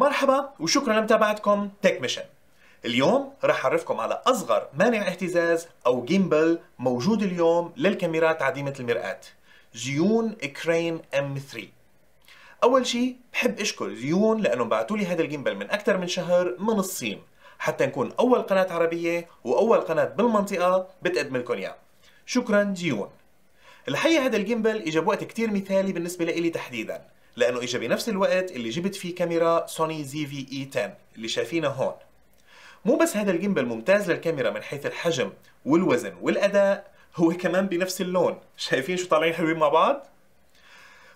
مرحبا وشكرا لمتابعتكم تك ميشن اليوم رح أعرفكم على أصغر مانع اهتزاز أو جيمبل موجود اليوم للكاميرات عديمة المرآة زيون كرين ام 3 أول شيء بحب أشكر زيون لأنهم بعثوا لي هذا الجيمبل من أكثر من شهر من الصين حتى نكون أول قناة عربية وأول قناة بالمنطقة بتقدم لكم إياه شكرا زيون الحقيقة هذا الجيمبل إجا بوقت كثير مثالي بالنسبة لي تحديداً لانه اجى بنفس الوقت اللي جبت فيه كاميرا سوني زي في اي e 10 اللي شايفينها هون مو بس هذا الجيمبل ممتاز للكاميرا من حيث الحجم والوزن والاداء هو كمان بنفس اللون شايفين شو طالعين حلوين مع بعض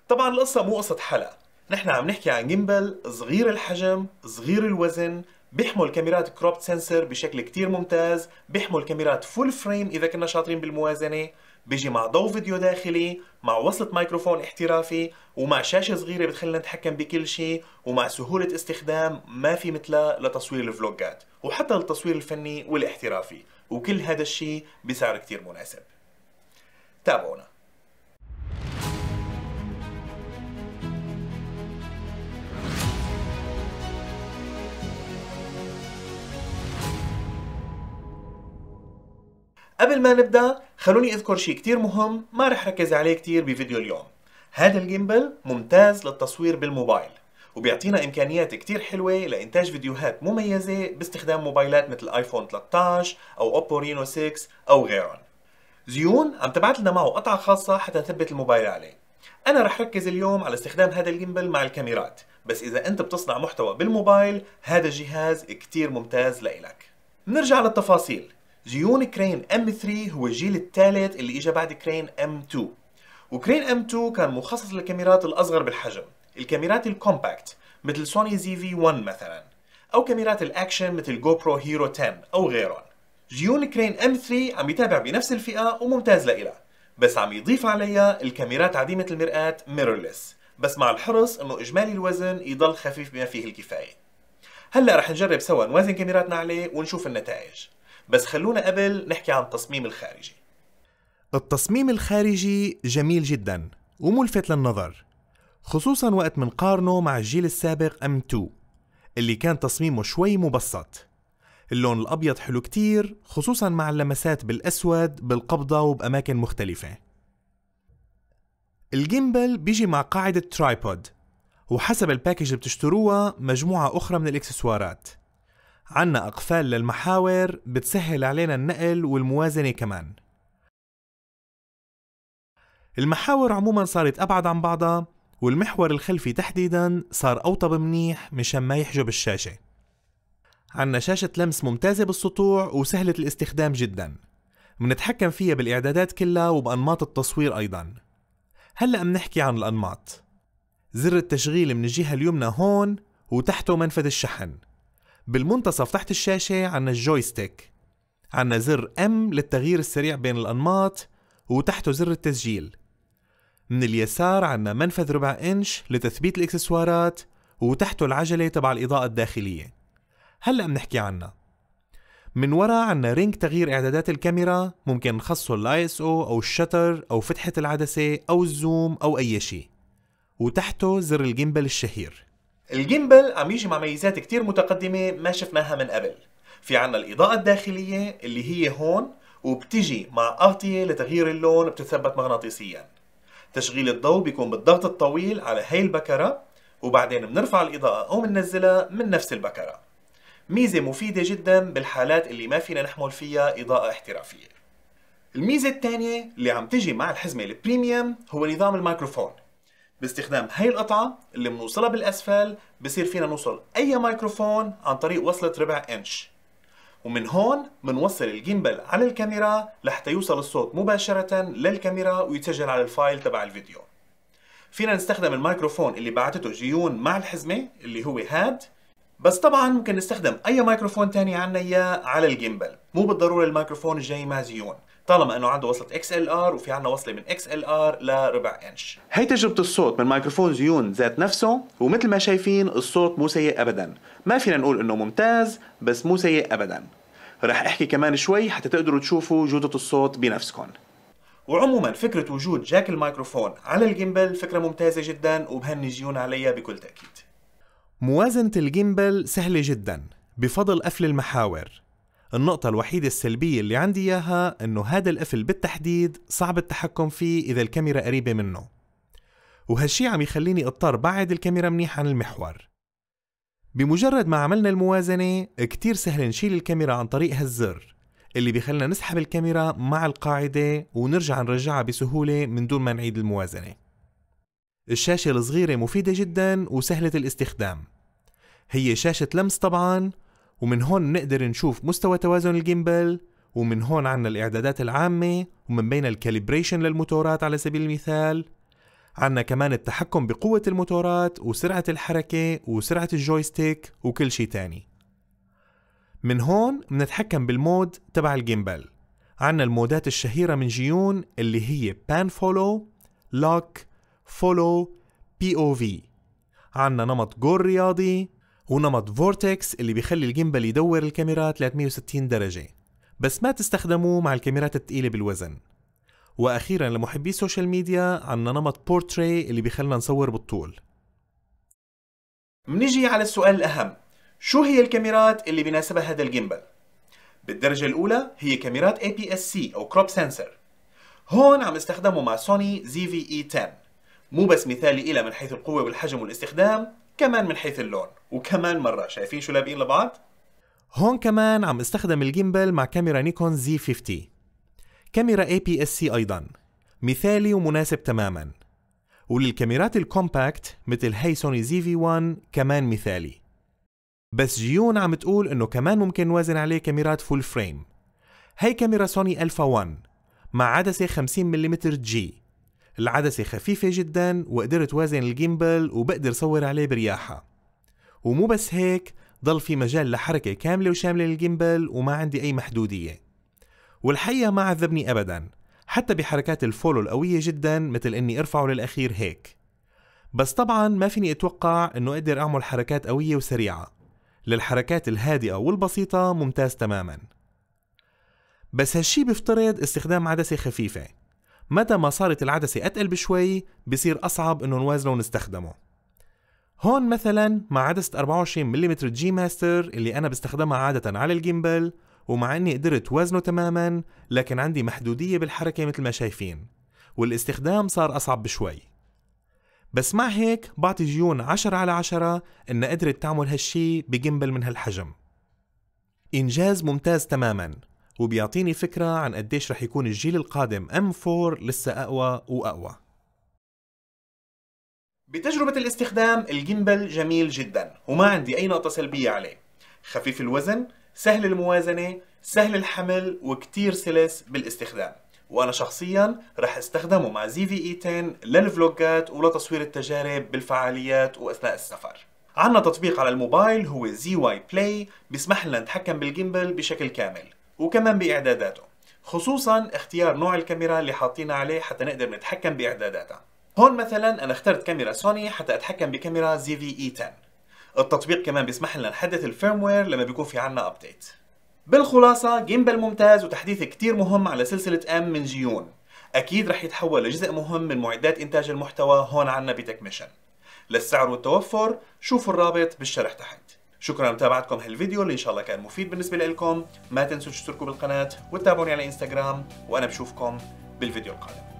طبعا القصه مو قصه حلقه نحن عم نحكي عن جيمبل صغير الحجم صغير الوزن بيحمل كاميرات كروب سنسر بشكل كتير ممتاز بيحمل كاميرات فول فريم اذا كنا شاطرين بالموازنه بيجي مع ضوء فيديو داخلي مع وصلة ميكروفون احترافي ومع شاشة صغيرة بتخلينا نتحكم بكل شيء ومع سهولة استخدام ما في مثلها لتصوير الفلوجات وحتى للتصوير الفني والاحترافي وكل هذا الشيء بسعر كتير مناسب تابعونا قبل ما نبدأ خلوني أذكر شيء كتير مهم ما رح ركز عليه كتير بفيديو اليوم هذا الجيمبل ممتاز للتصوير بالموبايل وبيعطينا إمكانيات كتير حلوة لإنتاج فيديوهات مميزة باستخدام موبايلات مثل آيفون 13 أو أوبو رينو 6 أو غيرهم زيون عم تبعت لنا معه قطعة خاصة حتى نثبت الموبايل عليه أنا رح ركز اليوم على استخدام هذا الجيمبل مع الكاميرات بس إذا أنت بتصنع محتوى بالموبايل هذا الجهاز كتير ممتاز لإلك نرجع للتفاصيل زيون كرين M3 هو الجيل الثالث اللي اجى بعد كرين M2 وكرين M2 كان مخصص للكاميرات الأصغر بالحجم الكاميرات الكومباكت مثل سوني zv 1 مثلا أو كاميرات الأكشن مثل جو برو هيرو 10 أو غيرهم جيون كرين M3 عم يتابع بنفس الفئة وممتاز لإلها بس عم يضيف عليها الكاميرات عديمة المرآة ميرورلس بس مع الحرص انه اجمالي الوزن يضل خفيف بما فيه الكفاية هلا رح نجرب سوا نوازن كاميراتنا عليه ونشوف النتائج بس خلونا قبل نحكي عن التصميم الخارجي التصميم الخارجي جميل جدا وملفت للنظر خصوصا وقت منقارنه مع الجيل السابق M2 اللي كان تصميمه شوي مبسط اللون الأبيض حلو كتير خصوصا مع اللمسات بالأسود بالقبضة وبأماكن مختلفة الجيمبل بيجي مع قاعدة ترايبود وحسب الباكج اللي بتشتروها مجموعة أخرى من الإكسسوارات عنا أقفال للمحاور بتسهل علينا النقل والموازنة كمان المحاور عموما صارت أبعد عن بعضها والمحور الخلفي تحديدا صار أوطى منيح مشان ما يحجب الشاشة عنا شاشة لمس ممتازة بالسطوع وسهلة الاستخدام جدا منتحكم فيها بالإعدادات كلها وبأنماط التصوير أيضا هلأ منحكي عن الأنماط زر التشغيل من الجهة اليمنى هون وتحته منفذ الشحن بالمنتصف تحت الشاشة عنا الجويستيك عنا زر M للتغيير السريع بين الأنماط وتحته زر التسجيل من اليسار عنا منفذ ربع إنش لتثبيت الإكسسوارات وتحته العجلة تبع الإضاءة الداخلية هلأ بنحكي عنها من ورا عنا رينج تغيير إعدادات الكاميرا ممكن نخصه الاي اس او أو الشتر أو فتحة العدسة أو الزوم أو أي شيء وتحته زر الجيمبل الشهير الجيمبل عم يجي مع ميزات كتير متقدمة ما شفناها من قبل في عنا الإضاءة الداخلية اللي هي هون وبتجي مع أغطية لتغيير اللون بتثبت مغناطيسيا تشغيل الضوء بيكون بالضغط الطويل على هي البكرة وبعدين بنرفع الإضاءة أو بننزلها من نفس البكرة ميزة مفيدة جدا بالحالات اللي ما فينا نحمل فيها إضاءة احترافية الميزة الثانية اللي عم تجي مع الحزمة البريميوم هو نظام الميكروفون باستخدام هي القطعة اللي بنوصلها بالأسفل بصير فينا نوصل أي ميكروفون عن طريق وصلة ربع إنش ومن هون بنوصل الجيمبل على الكاميرا لحتى يوصل الصوت مباشرة للكاميرا ويتسجل على الفايل تبع الفيديو فينا نستخدم الميكروفون اللي بعتته جيون مع الحزمة اللي هو هاد بس طبعا ممكن نستخدم اي ميكروفون تاني عنا اياه على الجيمبل مو بالضرورة الميكروفون الجاي مع زيون طالما انه عنده وصله اكس ال ار وفي عندنا وصله من اكس ال ار لربع انش هي تجربه الصوت من مايكروفون زيون ذات نفسه ومثل ما شايفين الصوت مو سيء ابدا ما فينا نقول انه ممتاز بس مو سيء ابدا رح احكي كمان شوي حتى تقدروا تشوفوا جودة الصوت بنفسكم وعموما فكرة وجود جاك الميكروفون على الجيمبل فكرة ممتازة جدا وبهني زيون عليها بكل تأكيد موازنة الجيمبل سهلة جدا بفضل قفل المحاور النقطة الوحيدة السلبية اللي عندي إياها إنه هذا القفل بالتحديد صعب التحكم فيه إذا الكاميرا قريبة منه وهالشي عم يخليني اضطر بعد الكاميرا منيح عن المحور بمجرد ما عملنا الموازنة كتير سهل نشيل الكاميرا عن طريق هالزر اللي بيخلنا نسحب الكاميرا مع القاعدة ونرجع نرجعها بسهولة من دون ما نعيد الموازنة الشاشة الصغيرة مفيدة جدا وسهلة الاستخدام هي شاشة لمس طبعا ومن هون نقدر نشوف مستوى توازن الجيمبل ومن هون عنا الإعدادات العامة ومن بين الكاليبريشن للموتورات على سبيل المثال عنا كمان التحكم بقوة الموتورات وسرعة الحركة وسرعة الجويستيك وكل شي تاني من هون منتحكم بالمود تبع الجيمبل عنا المودات الشهيرة من جيون اللي هي بان فولو لوك فولو بي او في عنا نمط جول رياضي هو نمط فورتكس اللي بيخلي الجيمبل يدور الكاميرا 360 درجة بس ما تستخدموه مع الكاميرات الثقيلة بالوزن وأخيرا لمحبي السوشيال ميديا عنا نمط بورتري اللي بيخلنا نصور بالطول منيجي على السؤال الأهم شو هي الكاميرات اللي بناسبها هذا الجيمبل؟ بالدرجة الأولى هي كاميرات APS-C أو Crop Sensor هون عم استخدمه مع سوني ZV-E10 مو بس مثالي إلها من حيث القوة والحجم والاستخدام كمان من حيث اللون وكمان مرة شايفين شو لابقين لبعض؟ هون كمان عم استخدم الجيمبل مع كاميرا نيكون زي 50 كاميرا اي بي اس سي ايضا مثالي ومناسب تماما وللكاميرات الكومباكت مثل هي سوني زي في 1 كمان مثالي بس جيون عم تقول انه كمان ممكن نوازن عليه كاميرات فول فريم هي كاميرا سوني الفا 1 مع عدسة 50 ملم جي العدسة خفيفة جدا وقدرت وازن الجيمبل وبقدر صور عليه برياحة ومو بس هيك ضل في مجال لحركة كاملة وشاملة للجيمبل وما عندي أي محدودية والحقيقة ما عذبني أبدا حتى بحركات الفولو القوية جدا مثل إني أرفعه للأخير هيك بس طبعا ما فيني أتوقع إنه أقدر أعمل حركات قوية وسريعة للحركات الهادئة والبسيطة ممتاز تماما بس هالشي بيفترض استخدام عدسة خفيفة متى ما صارت العدسة أتقل بشوي بصير أصعب إنه نوازنه ونستخدمه هون مثلا مع عدسة 24 ملم جي ماستر اللي أنا بستخدمها عادة على الجيمبل ومع إني قدرت وزنه تماما لكن عندي محدودية بالحركة مثل ما شايفين والاستخدام صار أصعب بشوي بس مع هيك بعطي جيون 10 على 10 إن قدرت تعمل هالشي بجيمبل من هالحجم إنجاز ممتاز تماما وبيعطيني فكرة عن قديش رح يكون الجيل القادم M4 لسه أقوى وأقوى بتجربة الاستخدام الجيمبل جميل جدا وما عندي أي نقطة سلبية عليه خفيف الوزن سهل الموازنة سهل الحمل وكتير سلس بالاستخدام وأنا شخصيا رح استخدمه مع زي في اي 10 للفلوجات ولتصوير التجارب بالفعاليات وأثناء السفر عندنا تطبيق على الموبايل هو زي واي بلاي بيسمح لنا نتحكم بالجيمبل بشكل كامل وكمان باعداداته خصوصا اختيار نوع الكاميرا اللي حاطينها عليه حتى نقدر نتحكم باعداداتها هون مثلا انا اخترت كاميرا سوني حتى اتحكم بكاميرا زي في اي 10 التطبيق كمان بيسمح لنا نحدث الفيرموير لما بيكون في عنا ابديت بالخلاصه جيمبل ممتاز وتحديث كتير مهم على سلسله ام من جيون اكيد رح يتحول لجزء مهم من معدات انتاج المحتوى هون عنا بتكميشن للسعر والتوفر شوفوا الرابط بالشرح تحت شكرا لمتابعتكم هالفيديو اللي ان شاء الله كان مفيد بالنسبه لكم ما تنسوا تشتركوا بالقناه وتتابعوني على انستغرام وانا بشوفكم بالفيديو القادم